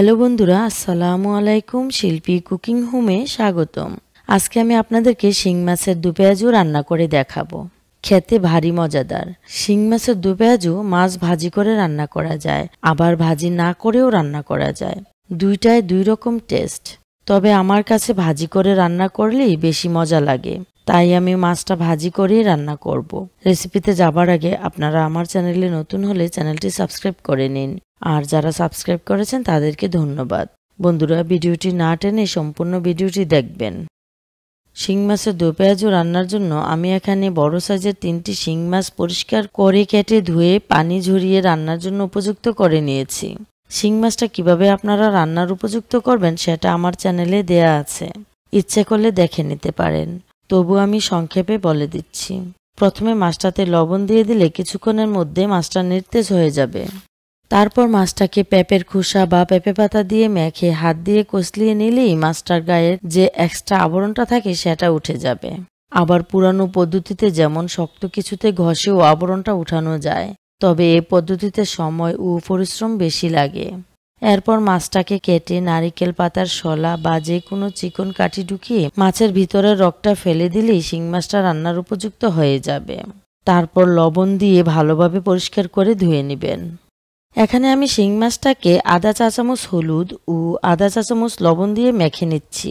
Hello বন্ধুরা আসসালামু আলাইকুম শিল্পী কুকিং হোমে স্বাগতম আজকে আমি আপনাদেরকে শিং মাছের দুপেঁয়াজু রান্না করে দেখাবো খেতে ভারী মজাদার শিং মাছের দুপেঁয়াজু মাছ ভাজি করে রান্না করা যায় আবার ভাজি না করেও রান্না করা যায় দুইটায় দুই রকম টেস্ট তবে আমার কাছে ভাজি করে রান্না করলেই বেশি মজা লাগে তাই আমি মাছটা ভাজি করেই রান্না করব। রেসিপিতে যাবার আগে আপনারা আমার চ্যানেলে নতুন হলে চ্যানেলটি সাবস্ক্রাইব করে নিন আর যারা সাবস্ক্রাইব করেছেন তাদেরকে ধন্যবাদ বন্ধুরা ভিডিওটি না টেনে সম্পূর্ণ ভিডিওটি দেখবেন শিং মাছের দু পেঁয়াজু রান্নার জন্য আমি এখানে বড় সাইজের তিনটি শিং মাছ পরিষ্কার করে কেটে ধুয়ে পানি ঝরিয়ে রান্নার জন্য উপযুক্ত করে নিয়েছি শিং মাছটা কীভাবে আপনারা রান্নার উপযুক্ত করবেন সেটা আমার চ্যানেলে দেয়া আছে ইচ্ছে করলে দেখে নিতে পারেন তবু আমি সংক্ষেপে বলে দিচ্ছি প্রথমে মাছটাতে লবণ দিয়ে দিলে কিছুক্ষণের মধ্যে মাছটা নির্তেজ হয়ে যাবে তারপর মাছটাকে পেঁপের খোসা বা পেঁপে পাতা দিয়ে মেখে হাত দিয়ে কসলিয়ে নিলেই মাছটার গায়ের যে এক্সট্রা আবরণটা থাকে সেটা উঠে যাবে আবার পুরানো পদ্ধতিতে যেমন শক্ত কিছুতে ঘষেও আবরণটা উঠানো যায় তবে এ পদ্ধতিতে সময় ও পরিশ্রম বেশি লাগে এরপর মাছটাকে কেটে নারিকেল পাতার শলা বা যে কোনো চিকন কাঠি ঢুকিয়ে মাছের ভিতরে রক্তটা ফেলে দিলেই শিং মাছটা রান্নার উপযুক্ত হয়ে যাবে তারপর লবণ দিয়ে ভালোভাবে পরিষ্কার করে ধুয়ে নেবেন এখানে আমি শিং মাছটাকে আধা চা চামচ হলুদ ও আধা চা চামচ লবণ দিয়ে মেখে নিচ্ছি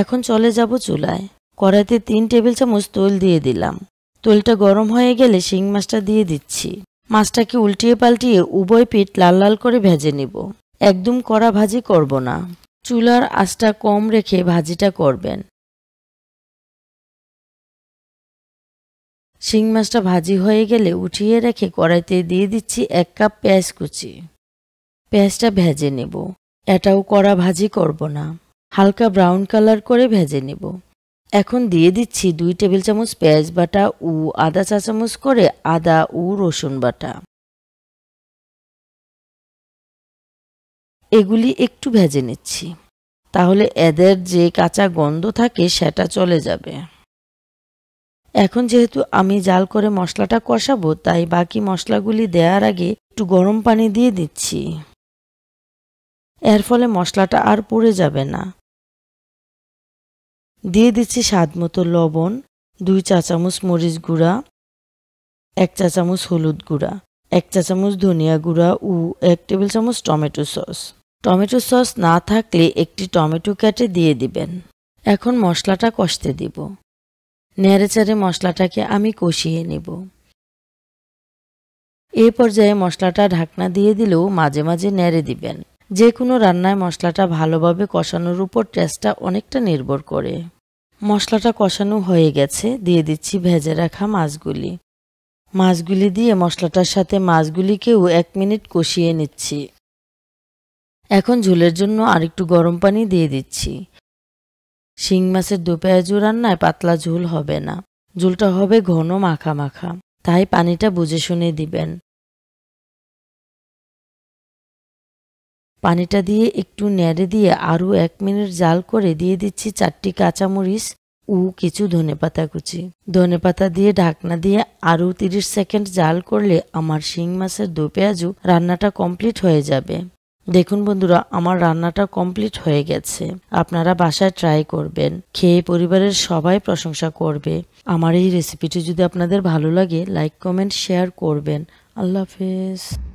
এখন চলে যাব চুলায় কড়াইতে তিন টেবিল চামচ তৈল দিয়ে দিলাম তৈলটা গরম হয়ে গেলে শিং মাছটা দিয়ে দিচ্ছি মাছটাকে উল্টিয়ে পাল্টিয়ে উভয় পিঠ লাল লাল করে ভেজে নিব একদম কড়া ভাজি করব না চুলার আঁচটা কম রেখে ভাজিটা করবেন শিং মাছটা ভাজি হয়ে গেলে উঠিয়ে রেখে কড়াইতে দিয়ে দিচ্ছি এক কাপ পেঁয়াজ কুচি পেঁয়াজটা ভেজে নেব এটাও কড়া ভাজি করব না হালকা ব্রাউন কালার করে ভেজে নেব এখন দিয়ে দিচ্ছি দুই টেবিল চামচ পেঁয়াজ বাটা ও আদা চা চামচ করে আদা ও রসুন বাটা এগুলি একটু ভেজে নিচ্ছি তাহলে এদের যে কাঁচা গন্ধ থাকে সেটা চলে যাবে এখন যেহেতু আমি জাল করে মশলাটা কষাবো তাই বাকি মশলাগুলি দেওয়ার আগে একটু গরম পানি দিয়ে দিচ্ছি এর ফলে মশলাটা আর পড়ে যাবে না দিয়ে দিচ্ছি স্বাদ মতো লবণ দুই চা চামচ মরিচ গুঁড়া এক চা চামচ হলুদ গুঁড়া এক চা চামচ ধনিয়া গুঁড়া ও এক টেবিল চামচ টমেটো সস টমেটো সস না থাকলে একটি টমেটো কেটে দিয়ে দিবেন এখন মশলাটা কষতে দিব নেড়েচেড়ে মশলাটাকে আমি কষিয়ে নেব এ পর্যায়ে মশলাটা ঢাকনা দিয়ে দিলেও মাঝে মাঝে নেড়ে দিবেন যে কোনো রান্নায় মশলাটা ভালোভাবে কষানোর উপর টেস্টটা অনেকটা নির্ভর করে মশলাটা কষানো হয়ে গেছে দিয়ে দিচ্ছি ভেজে রাখা মাছগুলি মাছগুলি দিয়ে মশলাটার সাথে মাছগুলিকেও এক মিনিট কষিয়ে নিচ্ছি এখন ঝোলের জন্য আরেকটু গরম পানি দিয়ে দিচ্ছি শিং মাছের দু রান্নায় পাতলা ঝুল হবে না ঝুলটা হবে ঘন মাখা মাখা তাই পানিটা বুঝে শুনে দিবেন পানিটা দিয়ে একটু নেড়ে দিয়ে আরও এক মিনিট জাল করে দিয়ে দিচ্ছি চারটি কাঁচামরিচ ও কিছু ধনেপাতা কুচি ধনেপাতা দিয়ে ঢাকনা দিয়ে আরও তিরিশ সেকেন্ড জাল করলে আমার শিং মাছের দোপেয়াজু রান্নাটা কমপ্লিট হয়ে যাবে দেখুন বন্ধুরা আমার রান্নাটা কমপ্লিট হয়ে গেছে আপনারা বাসায় ট্রাই করবেন খেয়ে পরিবারের সবাই প্রশংসা করবে আমার এই রেসিপিটি যদি আপনাদের ভালো লাগে লাইক কমেন্ট শেয়ার করবেন আল্লাহ হাফেজ